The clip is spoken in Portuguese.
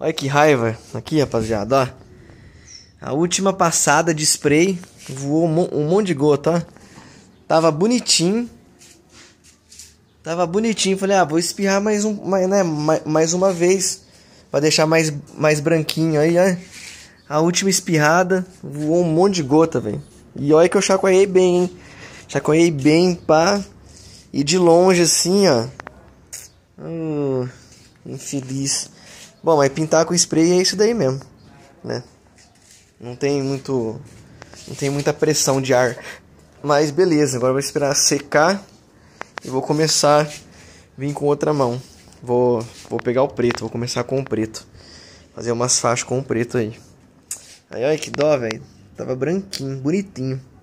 Olha que raiva aqui, rapaziada, ó. A última passada de spray voou um monte de gota, ó. Tava bonitinho. Tava bonitinho. Falei, ah, vou espirrar mais, um, mais, né, mais uma vez. Pra deixar mais, mais branquinho aí, ó. Né. A última espirrada voou um monte de gota, velho. E olha que eu chacoalhei bem, hein. Chacoalhei bem, pá. E de longe, assim, ó. Hum, infeliz. Bom, mas pintar com spray é isso daí mesmo, né? Não tem muito não tem muita pressão de ar. Mas beleza, agora vou esperar secar e vou começar a vir com outra mão. Vou vou pegar o preto, vou começar com o preto. Fazer umas faixas com o preto aí. Aí olha que dó, velho. Tava branquinho, bonitinho.